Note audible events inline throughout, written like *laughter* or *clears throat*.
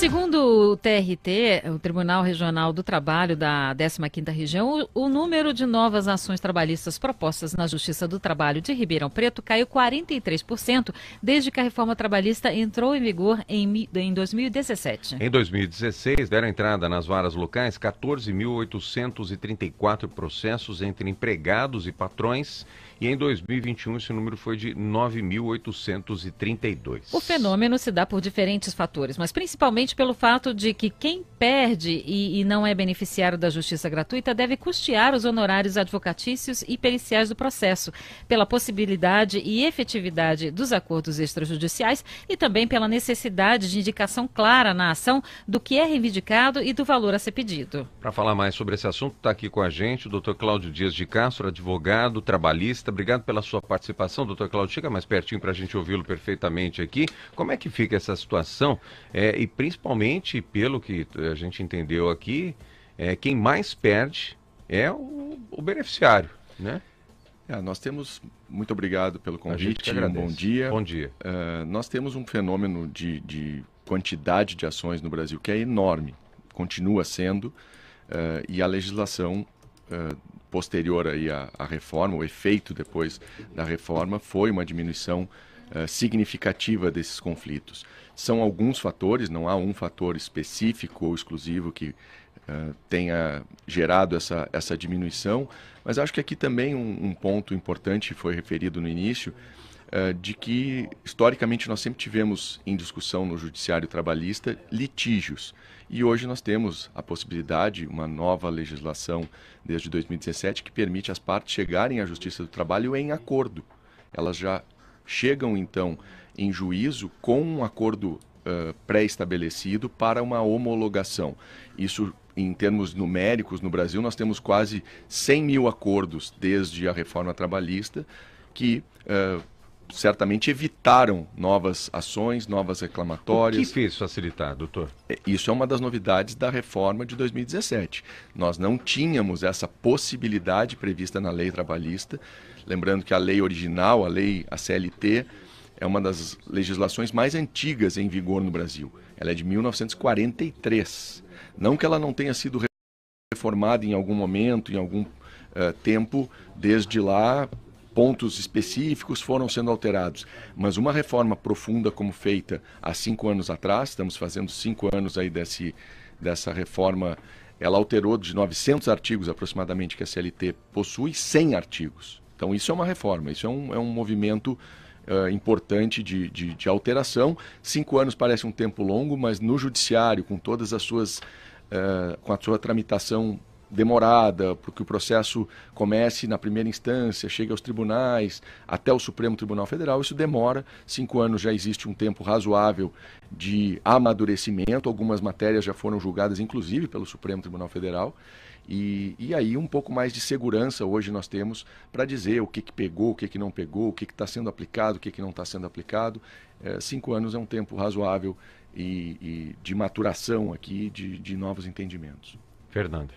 Segundo o TRT, o Tribunal Regional do Trabalho da 15ª Região, o número de novas ações trabalhistas propostas na Justiça do Trabalho de Ribeirão Preto caiu 43% desde que a reforma trabalhista entrou em vigor em, em 2017. Em 2016, deram entrada nas varas locais 14.834 processos entre empregados e patrões e em 2021 esse número foi de 9.832. O fenômeno se dá por diferentes fatores, mas principalmente Justamente pelo fato de que quem perde e, e, não é beneficiário da justiça gratuita deve custear os honorários advocatícios e periciais do processo, pela possibilidade e efetividade dos acordos extrajudiciais e também pela necessidade de indicação clara na ação do que é reivindicado e do valor a ser pedido. Para falar mais sobre esse assunto, está aqui com a gente o doutor Cláudio Dias de Castro, advogado, trabalhista. Obrigado pela sua participação, doutor Cláudio. Chega mais pertinho para a gente ouvi-lo perfeitamente aqui. Como é que fica essa situação é, e principalmente principalmente pelo que a gente entendeu aqui, é, quem mais perde é o, o beneficiário, né? É, nós temos, muito obrigado pelo convite, um bom dia. Bom dia. Uh, nós temos um fenômeno de, de, quantidade de ações no Brasil que é enorme, continua sendo, uh, e a legislação uh, posterior aí à, à, reforma, o efeito depois da reforma, foi uma diminuição eh, significativa desses conflitos. São alguns fatores, não há um fator específico ou exclusivo que uh, tenha gerado essa, essa diminuição, mas acho que aqui também um, um ponto importante foi referido no início, uh, de que historicamente nós sempre tivemos em discussão no judiciário trabalhista litígios. E hoje nós temos a possibilidade, uma nova legislação desde 2017, que permite as partes chegarem à Justiça do Trabalho em acordo. Elas já chegam então em juízo com um acordo uh, pré-estabelecido para uma homologação. Isso em termos numéricos, no Brasil, nós temos quase 100 mil acordos desde a reforma trabalhista que uh, certamente evitaram novas ações, novas reclamatórias. O que fez facilitar, doutor? É, isso é uma das novidades da reforma de 2017. Nós não tínhamos essa possibilidade prevista na lei trabalhista Lembrando que a lei original, a lei, a CLT, é uma das legislações mais antigas em vigor no Brasil. Ela é de 1943. Não que ela não tenha sido reformada em algum momento, em algum uh, tempo, desde lá pontos específicos foram sendo alterados. Mas uma reforma profunda como feita há cinco anos atrás, estamos fazendo cinco anos aí desse, dessa reforma, ela alterou de 900 artigos aproximadamente que a CLT possui, 100 artigos. Então, isso é uma reforma, isso é um, é um movimento uh, importante de, de, de, alteração. Cinco anos parece um tempo longo, mas no judiciário, com todas as suas. Uh, com a sua tramitação demorada, porque o processo comece na primeira instância, chega aos tribunais, até o Supremo Tribunal Federal, isso demora. Cinco anos já existe um tempo razoável de amadurecimento, algumas matérias já foram julgadas, inclusive, pelo Supremo Tribunal Federal. E, e aí um pouco mais de segurança hoje nós temos para dizer o que, que pegou, o que, que não pegou, o que está sendo aplicado, o que, que não está sendo aplicado. É, cinco anos é um tempo razoável e, e de maturação aqui de, de novos entendimentos. Fernando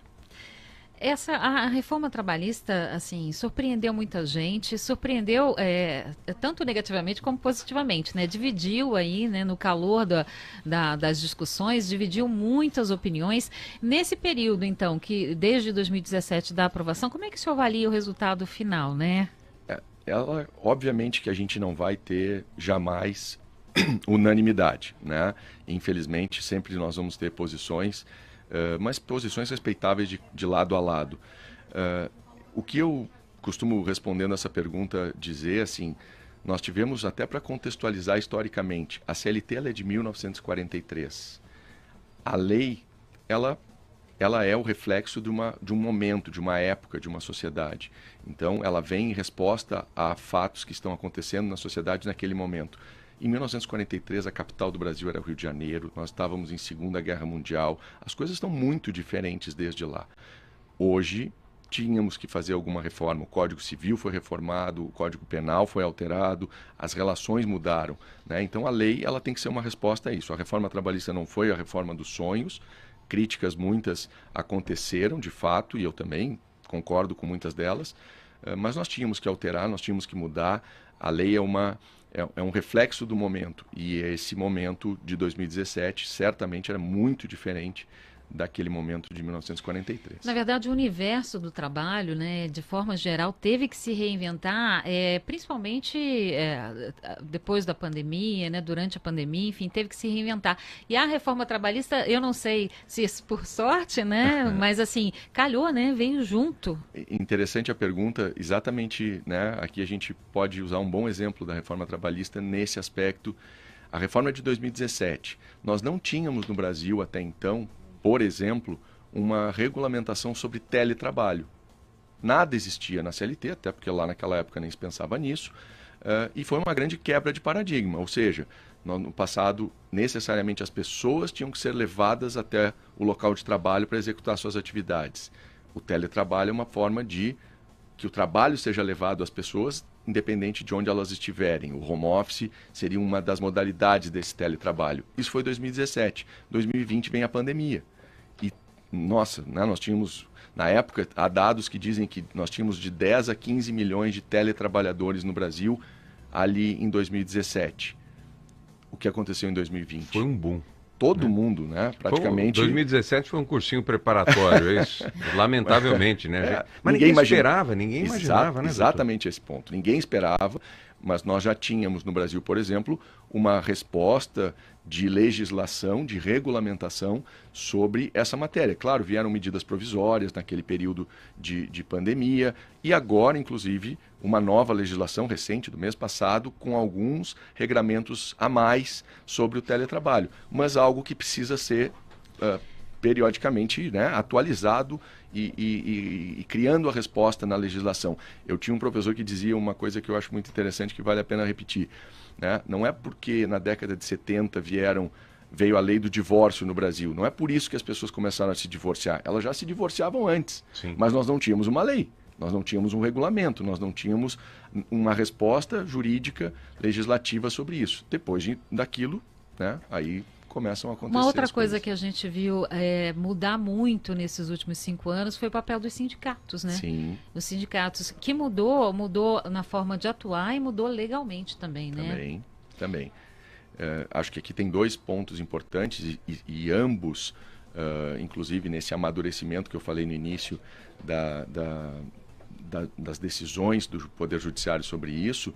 essa a, reforma trabalhista assim surpreendeu muita gente, surpreendeu é, tanto negativamente como positivamente, né? Dividiu aí, né, no calor da, da, das discussões, dividiu muitas opiniões nesse período, então, que desde 2017 da aprovação. Como é que o senhor avalia o resultado final, né? É, ela, obviamente, que a gente não vai ter jamais *clears throat* unanimidade, né? Infelizmente, sempre nós vamos ter posições eh, mas posições respeitáveis de, de lado a lado. Uh, o que eu costumo, respondendo essa pergunta, dizer assim, nós tivemos, até para contextualizar historicamente, a CLT é de 1943. A lei, ela ela é o reflexo de, uma, de um momento, de uma época, de uma sociedade. Então, ela vem em resposta a fatos que estão acontecendo na sociedade naquele momento. Em 1943, a capital do Brasil era o Rio de Janeiro, nós estávamos em Segunda Guerra Mundial, as coisas estão muito diferentes desde lá. Hoje, tínhamos que fazer alguma reforma. O Código Civil foi reformado, o Código Penal foi alterado, as relações mudaram. Né? Então, a lei ela tem que ser uma resposta a isso. A reforma trabalhista não foi a reforma dos sonhos, críticas muitas aconteceram, de fato, e eu também concordo com muitas delas, eh, mas nós tínhamos que alterar, nós tínhamos que mudar. A lei é uma é, é um reflexo do momento. E esse momento de 2017 certamente era muito diferente daquele momento de 1943. Na verdade, o universo do trabalho, né, de forma geral, teve que se reinventar, é, principalmente é, depois da pandemia, né, durante a pandemia, enfim, teve que se reinventar. E a reforma trabalhista, eu não sei se por sorte, né, *laughs* mas assim, calhou, né, veio junto. Interessante a pergunta, exatamente, né, aqui a gente pode usar um bom exemplo da reforma trabalhista nesse aspecto. A reforma é de 2017. Nós não tínhamos no Brasil até então por exemplo, uma regulamentação sobre teletrabalho. Nada existia na CLT, até porque lá naquela época nem se pensava nisso, uh, e foi uma grande quebra de paradigma, ou seja, no passado, necessariamente as pessoas tinham que ser levadas até o local de trabalho para executar suas atividades. O teletrabalho é uma forma de que o trabalho seja levado às pessoas, independente de onde elas estiverem. O home office seria uma das modalidades desse teletrabalho. Isso foi 2017. 2020 vem a pandemia nossa, né, nós tínhamos, na época, há dados que dizem que nós tínhamos de 10 a 15 milhões de teletrabalhadores no Brasil ali em 2017. O que aconteceu em 2020? Foi um boom todo né? mundo, né? Praticamente. Foi, 2017 foi um cursinho preparatório, é isso. *laughs* Lamentavelmente, né? É, Mas ninguém, ninguém imaginava, ninguém imaginava, Exa né? Exatamente doutor? esse ponto. Ninguém esperava. Mas nós já tínhamos no Brasil, por exemplo, uma resposta de legislação, de regulamentação sobre essa matéria. Claro, vieram medidas provisórias naquele período de, de pandemia e agora, inclusive, uma nova legislação recente do mês passado com alguns regramentos a mais sobre o teletrabalho, mas algo que precisa ser uh, periodicamente né, atualizado e, e, e, e, criando a resposta na legislação. Eu tinha um professor que dizia uma coisa que eu acho muito interessante que vale a pena repetir. Né? Não é porque na década de 70 vieram veio a lei do divórcio no Brasil. Não é por isso que as pessoas começaram a se divorciar. Elas já se divorciavam antes, Sim. mas nós não tínhamos uma lei. Nós não tínhamos um regulamento, nós não tínhamos uma resposta jurídica legislativa sobre isso. Depois de, daquilo, né, aí começam a acontecer. Uma outra coisa que a gente viu é, mudar muito nesses últimos cinco anos foi o papel dos sindicatos, né? Sim. Os sindicatos, que mudou, mudou na forma de atuar e mudou legalmente também, né? Também, também. É, acho que aqui tem dois pontos importantes e, e ambos, uh, inclusive nesse amadurecimento que eu falei no início da, da, da, das decisões do Poder Judiciário sobre isso,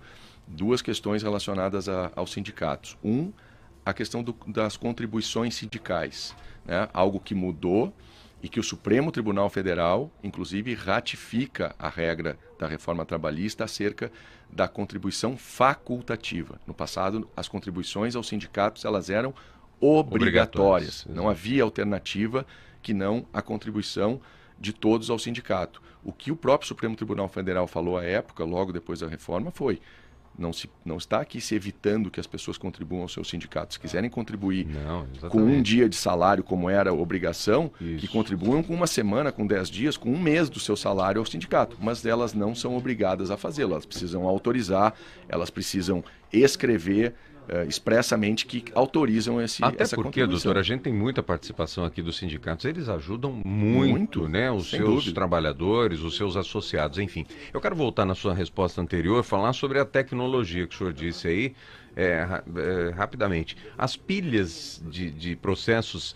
duas questões relacionadas a, aos sindicatos. Um, a questão do, das contribuições sindicais, né? algo que mudou e que o Supremo Tribunal Federal, inclusive, ratifica a regra da reforma trabalhista acerca da contribuição facultativa. No passado, as contribuições aos sindicatos elas eram obrigatórias, obrigatórias. não havia alternativa que não a contribuição de todos ao sindicato. O que o próprio Supremo Tribunal Federal falou à época, logo depois da reforma, foi: não, se, não está aqui se evitando que as pessoas contribuam aos seus sindicatos. Se quiserem contribuir não, com um dia de salário, como era obrigação, Isso. que contribuam com uma semana, com dez dias, com um mês do seu salário ao sindicato. Mas elas não são obrigadas a fazê-lo. Elas precisam autorizar, elas precisam escrever uh, expressamente que autorizam esse Até essa porque, doutor, a gente tem muita participação aqui dos sindicatos, eles ajudam muito, muito né, os seus dúvida. trabalhadores, os seus associados, enfim. Eu quero voltar na sua resposta anterior, falar sobre a tecnologia que o senhor disse aí, é, é, rapidamente. As pilhas de, de processos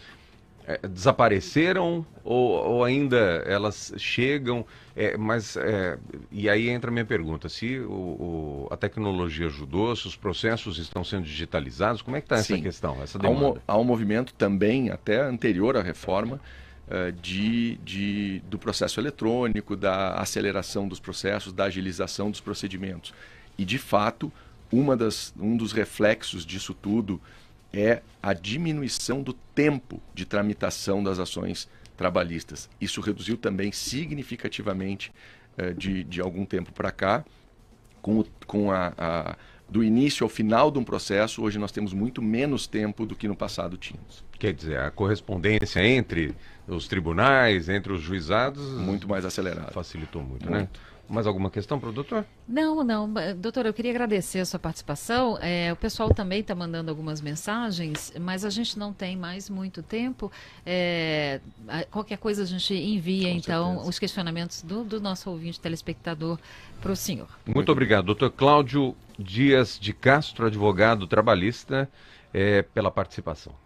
é, desapareceram ou, ou, ainda elas chegam? É, mas é, e aí entra a minha pergunta: se o, o, a tecnologia ajudou, se os processos estão sendo digitalizados, como é que está essa questão? Essa há, um, há um movimento também até anterior à reforma. Eh, de, de, do processo eletrônico, da aceleração dos processos, da agilização dos procedimentos. E, de fato, uma das, um dos reflexos disso tudo é a diminuição do tempo de tramitação das ações trabalhistas. Isso reduziu também significativamente eh, de, de algum tempo para cá, com, o, com a, a, do início ao final de um processo, hoje nós temos muito menos tempo do que no passado tínhamos. Quer dizer, a correspondência entre os tribunais, entre os juizados. Muito mais acelerada. Facilitou muito, né? muito. né? Mais alguma questão para o doutor? Não, não. Doutor, eu queria agradecer a sua participação. É, o pessoal também está mandando algumas mensagens, mas a gente não tem mais muito tempo. É, qualquer coisa a gente envia, Com então, certeza. os questionamentos do, do, nosso ouvinte telespectador para o senhor. Muito obrigado, doutor Cláudio Dias de Castro, advogado trabalhista, é, pela participação.